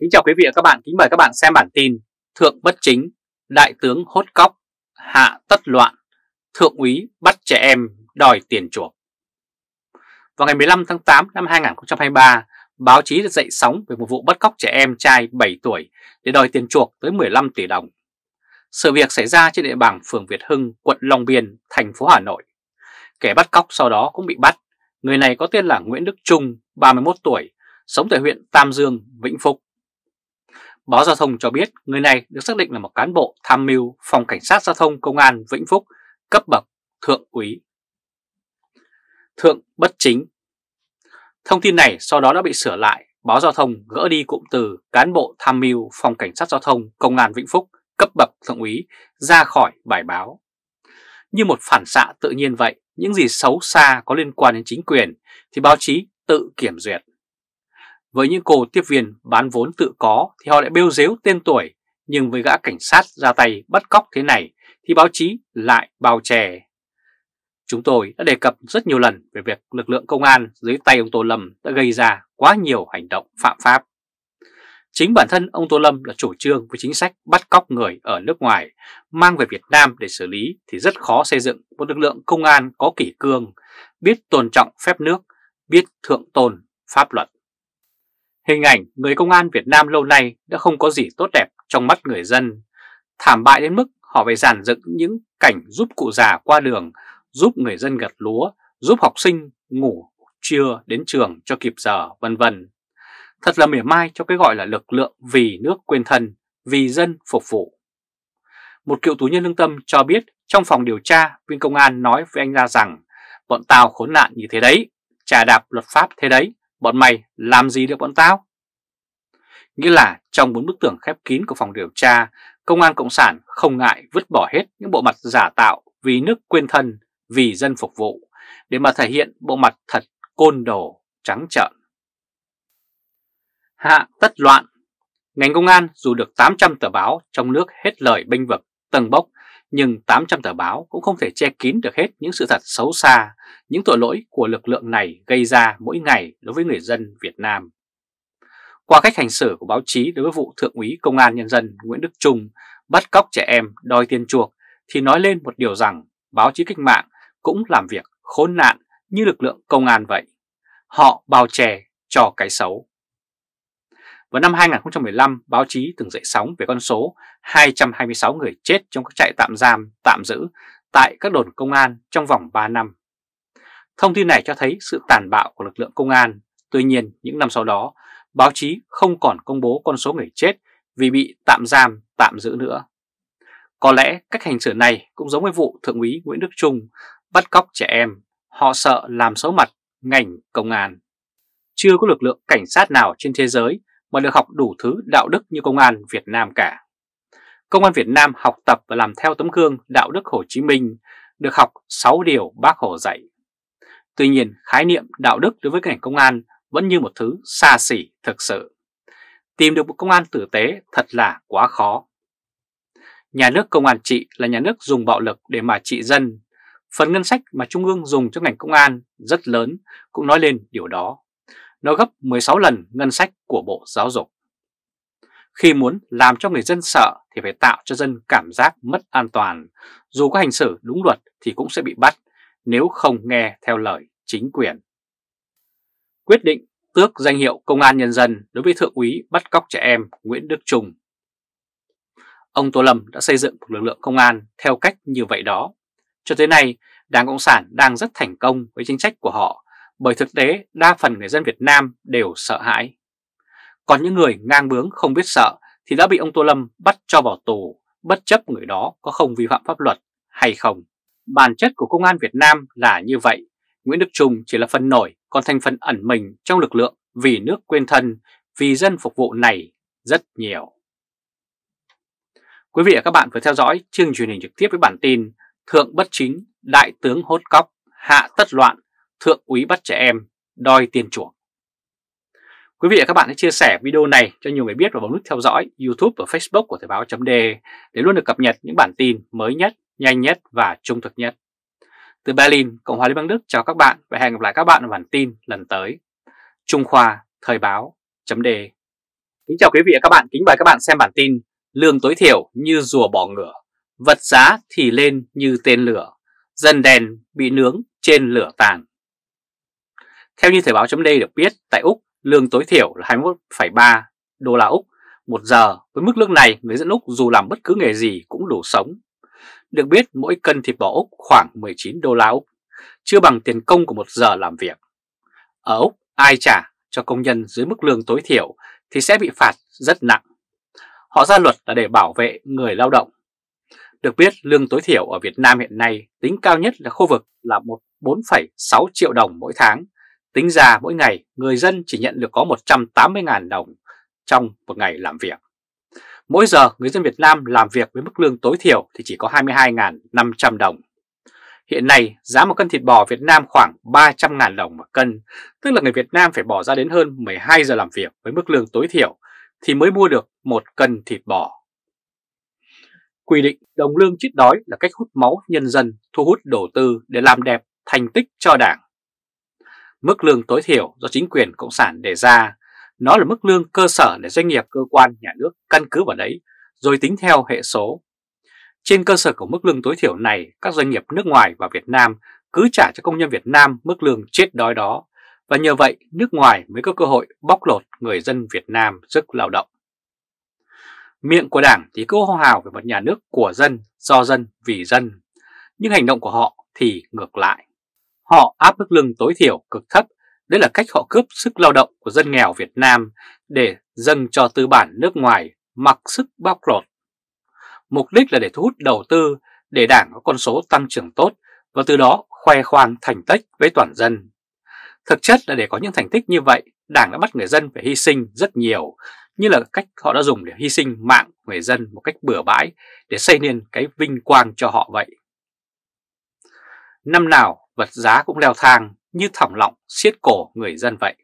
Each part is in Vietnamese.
Kính chào quý vị và các bạn, kính mời các bạn xem bản tin Thượng bất chính, đại tướng hốt cóc, hạ tất loạn, thượng úy bắt trẻ em đòi tiền chuộc. Vào ngày 15 tháng 8 năm 2023, báo chí đã dậy sóng về một vụ bắt cóc trẻ em trai 7 tuổi để đòi tiền chuộc tới 15 tỷ đồng. Sự việc xảy ra trên địa bàn phường Việt Hưng, quận Long Biên, thành phố Hà Nội. Kẻ bắt cóc sau đó cũng bị bắt. Người này có tên là Nguyễn Đức Trung, 31 tuổi, sống tại huyện Tam Dương, Vĩnh Phúc. Báo Giao thông cho biết người này được xác định là một cán bộ tham mưu Phòng Cảnh sát Giao thông Công an Vĩnh Phúc cấp bậc Thượng úy. Thượng bất chính Thông tin này sau đó đã bị sửa lại, báo giao thông gỡ đi cụm từ cán bộ tham mưu phòng cảnh sát giao thông công an Vĩnh Phúc cấp bậc thượng úy ra khỏi bài báo. Như một phản xạ tự nhiên vậy, những gì xấu xa có liên quan đến chính quyền thì báo chí tự kiểm duyệt. Với những cô tiếp viên bán vốn tự có thì họ lại bêu dếu tên tuổi, nhưng với gã cảnh sát ra tay bắt cóc thế này thì báo chí lại bao chè. Chúng tôi đã đề cập rất nhiều lần về việc lực lượng công an dưới tay ông Tô Lâm đã gây ra quá nhiều hành động phạm pháp. Chính bản thân ông Tô Lâm là chủ trương với chính sách bắt cóc người ở nước ngoài, mang về Việt Nam để xử lý thì rất khó xây dựng một lực lượng công an có kỷ cương, biết tôn trọng phép nước, biết thượng tôn pháp luật. Hình ảnh người công an Việt Nam lâu nay đã không có gì tốt đẹp trong mắt người dân. Thảm bại đến mức họ phải giàn dựng những cảnh giúp cụ già qua đường, giúp người dân gặt lúa, giúp học sinh ngủ trưa đến trường cho kịp giờ, vân vân. Thật là mỉa mai cho cái gọi là lực lượng vì nước quên thân, vì dân phục vụ. Một cựu tù nhân lương tâm cho biết trong phòng điều tra, viên công an nói với anh ra rằng bọn tao khốn nạn như thế đấy, trà đạp luật pháp thế đấy, bọn mày làm gì được bọn tao? Nghĩa là trong bốn bức tường khép kín của phòng điều tra, Công an Cộng sản không ngại vứt bỏ hết những bộ mặt giả tạo vì nước quên thân, vì dân phục vụ, để mà thể hiện bộ mặt thật côn đồ, trắng trợn. Hạ tất loạn Ngành công an dù được 800 tờ báo trong nước hết lời bênh vực, tầng bốc nhưng 800 tờ báo cũng không thể che kín được hết những sự thật xấu xa, những tội lỗi của lực lượng này gây ra mỗi ngày đối với người dân Việt Nam. Qua cách hành xử của báo chí đối với vụ Thượng úy Công an Nhân dân Nguyễn Đức Trung bắt cóc trẻ em đòi tiền chuộc thì nói lên một điều rằng báo chí cách mạng cũng làm việc khốn nạn như lực lượng công an vậy. Họ bao che cho cái xấu. Vào năm 2015, báo chí từng dậy sóng về con số 226 người chết trong các trại tạm giam, tạm giữ tại các đồn công an trong vòng 3 năm. Thông tin này cho thấy sự tàn bạo của lực lượng công an. Tuy nhiên, những năm sau đó, báo chí không còn công bố con số người chết vì bị tạm giam, tạm giữ nữa. Có lẽ cách hành xử này cũng giống với vụ Thượng úy Nguyễn Đức Trung bắt cóc trẻ em. Họ sợ làm xấu mặt ngành công an. Chưa có lực lượng cảnh sát nào trên thế giới mà được học đủ thứ đạo đức như công an Việt Nam cả. Công an Việt Nam học tập và làm theo tấm gương đạo đức Hồ Chí Minh, được học 6 điều bác Hồ dạy. Tuy nhiên, khái niệm đạo đức đối với ngành công an vẫn như một thứ xa xỉ thực sự. Tìm được một công an tử tế thật là quá khó. Nhà nước công an trị là nhà nước dùng bạo lực để mà trị dân. Phần ngân sách mà Trung ương dùng cho ngành công an rất lớn cũng nói lên điều đó nó gấp 16 lần ngân sách của Bộ Giáo dục. Khi muốn làm cho người dân sợ thì phải tạo cho dân cảm giác mất an toàn, dù có hành xử đúng luật thì cũng sẽ bị bắt nếu không nghe theo lời chính quyền. Quyết định tước danh hiệu công an nhân dân đối với thượng úy bắt cóc trẻ em Nguyễn Đức Trung. Ông Tô Lâm đã xây dựng một lực lượng công an theo cách như vậy đó. Cho tới nay, Đảng Cộng sản đang rất thành công với chính sách của họ bởi thực tế đa phần người dân Việt Nam đều sợ hãi. Còn những người ngang bướng không biết sợ thì đã bị ông Tô Lâm bắt cho vào tù bất chấp người đó có không vi phạm pháp luật hay không. Bản chất của công an Việt Nam là như vậy. Nguyễn Đức Trung chỉ là phần nổi còn thành phần ẩn mình trong lực lượng vì nước quên thân, vì dân phục vụ này rất nhiều. Quý vị và các bạn vừa theo dõi chương truyền hình trực tiếp với bản tin Thượng Bất Chính, Đại tướng Hốt Cóc, Hạ Tất Loạn thượng úy bắt trẻ em, đòi tiền chuộc. Quý vị và các bạn hãy chia sẻ video này cho nhiều người biết và bấm nút theo dõi YouTube và Facebook của Thời báo .de để luôn được cập nhật những bản tin mới nhất, nhanh nhất và trung thực nhất. Từ Berlin, Cộng hòa Liên bang Đức chào các bạn và hẹn gặp lại các bạn ở bản tin lần tới. Trung Khoa Thời báo .de Kính chào quý vị và các bạn, kính mời các bạn xem bản tin Lương tối thiểu như rùa bỏ ngửa, vật giá thì lên như tên lửa, dân đèn bị nướng trên lửa tàn. Theo như Thời báo chấm được biết, tại Úc, lương tối thiểu là 21,3 đô la Úc một giờ. Với mức lương này, người dân Úc dù làm bất cứ nghề gì cũng đủ sống. Được biết, mỗi cân thịt bò Úc khoảng 19 đô la Úc, chưa bằng tiền công của một giờ làm việc. Ở Úc, ai trả cho công nhân dưới mức lương tối thiểu thì sẽ bị phạt rất nặng. Họ ra luật là để bảo vệ người lao động. Được biết, lương tối thiểu ở Việt Nam hiện nay tính cao nhất là khu vực là 4,6 triệu đồng mỗi tháng, Tính ra mỗi ngày người dân chỉ nhận được có 180.000 đồng trong một ngày làm việc. Mỗi giờ người dân Việt Nam làm việc với mức lương tối thiểu thì chỉ có 22.500 đồng. Hiện nay giá một cân thịt bò Việt Nam khoảng 300.000 đồng một cân, tức là người Việt Nam phải bỏ ra đến hơn 12 giờ làm việc với mức lương tối thiểu thì mới mua được một cân thịt bò. Quy định đồng lương chết đói là cách hút máu nhân dân thu hút đầu tư để làm đẹp thành tích cho đảng Mức lương tối thiểu do chính quyền Cộng sản đề ra, nó là mức lương cơ sở để doanh nghiệp, cơ quan, nhà nước căn cứ vào đấy, rồi tính theo hệ số. Trên cơ sở của mức lương tối thiểu này, các doanh nghiệp nước ngoài và Việt Nam cứ trả cho công nhân Việt Nam mức lương chết đói đó, và nhờ vậy nước ngoài mới có cơ hội bóc lột người dân Việt Nam sức lao động. Miệng của Đảng thì cứ hô hào về một nhà nước của dân, do dân, vì dân, nhưng hành động của họ thì ngược lại. Họ áp mức lương tối thiểu cực thấp, đấy là cách họ cướp sức lao động của dân nghèo Việt Nam để dâng cho tư bản nước ngoài mặc sức bóc lột. Mục đích là để thu hút đầu tư, để đảng có con số tăng trưởng tốt và từ đó khoe khoang thành tích với toàn dân. Thực chất là để có những thành tích như vậy, đảng đã bắt người dân phải hy sinh rất nhiều, như là cách họ đã dùng để hy sinh mạng người dân một cách bừa bãi để xây nên cái vinh quang cho họ vậy. Năm nào vật giá cũng leo thang như thỏng lọng siết cổ người dân vậy.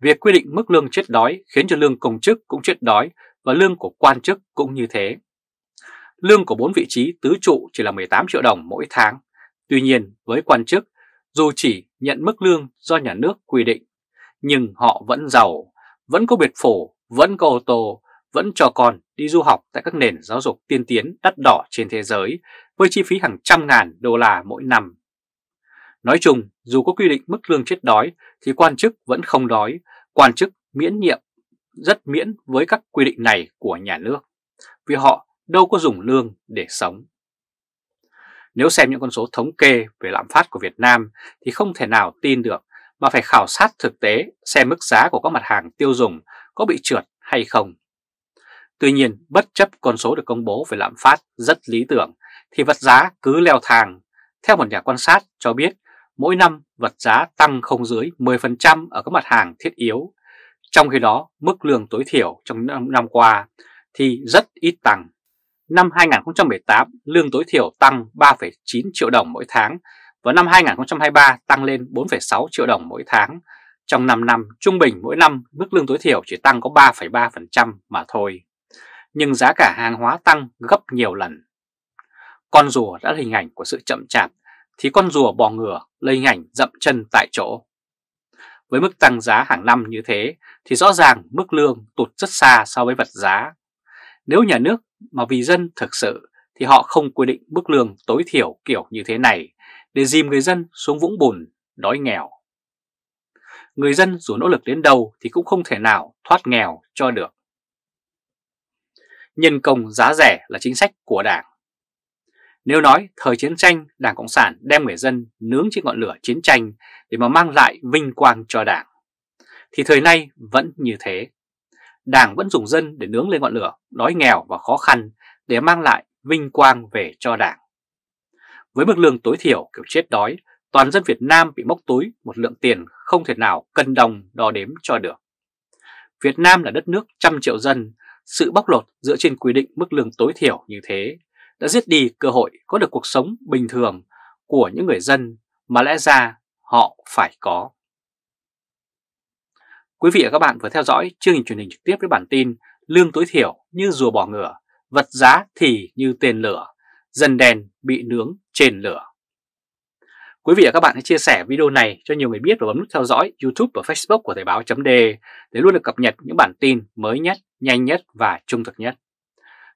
Việc quy định mức lương chết đói khiến cho lương công chức cũng chết đói và lương của quan chức cũng như thế. Lương của bốn vị trí tứ trụ chỉ là 18 triệu đồng mỗi tháng. Tuy nhiên, với quan chức, dù chỉ nhận mức lương do nhà nước quy định, nhưng họ vẫn giàu, vẫn có biệt phủ, vẫn có ô tô, vẫn cho con đi du học tại các nền giáo dục tiên tiến đắt đỏ trên thế giới với chi phí hàng trăm ngàn đô la mỗi năm. Nói chung, dù có quy định mức lương chết đói thì quan chức vẫn không đói, quan chức miễn nhiệm rất miễn với các quy định này của nhà nước, vì họ đâu có dùng lương để sống. Nếu xem những con số thống kê về lạm phát của Việt Nam thì không thể nào tin được mà phải khảo sát thực tế xem mức giá của các mặt hàng tiêu dùng có bị trượt hay không. Tuy nhiên, bất chấp con số được công bố về lạm phát rất lý tưởng thì vật giá cứ leo thang. Theo một nhà quan sát cho biết, mỗi năm vật giá tăng không dưới 10% ở các mặt hàng thiết yếu. Trong khi đó, mức lương tối thiểu trong năm, năm qua thì rất ít tăng. Năm 2018, lương tối thiểu tăng 3,9 triệu đồng mỗi tháng và năm 2023 tăng lên 4,6 triệu đồng mỗi tháng. Trong 5 năm, trung bình mỗi năm mức lương tối thiểu chỉ tăng có 3,3% mà thôi. Nhưng giá cả hàng hóa tăng gấp nhiều lần. Con rùa đã hình ảnh của sự chậm chạp thì con rùa bò ngửa lây ảnh dậm chân tại chỗ. Với mức tăng giá hàng năm như thế thì rõ ràng mức lương tụt rất xa so với vật giá. Nếu nhà nước mà vì dân thực sự thì họ không quy định mức lương tối thiểu kiểu như thế này để dìm người dân xuống vũng bùn, đói nghèo. Người dân dù nỗ lực đến đâu thì cũng không thể nào thoát nghèo cho được. Nhân công giá rẻ là chính sách của Đảng nếu nói thời chiến tranh Đảng Cộng sản đem người dân nướng trên ngọn lửa chiến tranh để mà mang lại vinh quang cho Đảng, thì thời nay vẫn như thế. Đảng vẫn dùng dân để nướng lên ngọn lửa đói nghèo và khó khăn để mang lại vinh quang về cho Đảng. Với mức lương tối thiểu kiểu chết đói, toàn dân Việt Nam bị móc túi một lượng tiền không thể nào cân đồng đo đếm cho được. Việt Nam là đất nước trăm triệu dân, sự bóc lột dựa trên quy định mức lương tối thiểu như thế đã giết đi cơ hội có được cuộc sống bình thường của những người dân mà lẽ ra họ phải có. Quý vị và các bạn vừa theo dõi chương trình truyền hình trực tiếp với bản tin Lương tối thiểu như rùa bỏ ngựa, vật giá thì như tên lửa, dần đèn bị nướng trên lửa. Quý vị và các bạn hãy chia sẻ video này cho nhiều người biết và bấm nút theo dõi YouTube và Facebook của Thời báo.de để luôn được cập nhật những bản tin mới nhất, nhanh nhất và trung thực nhất.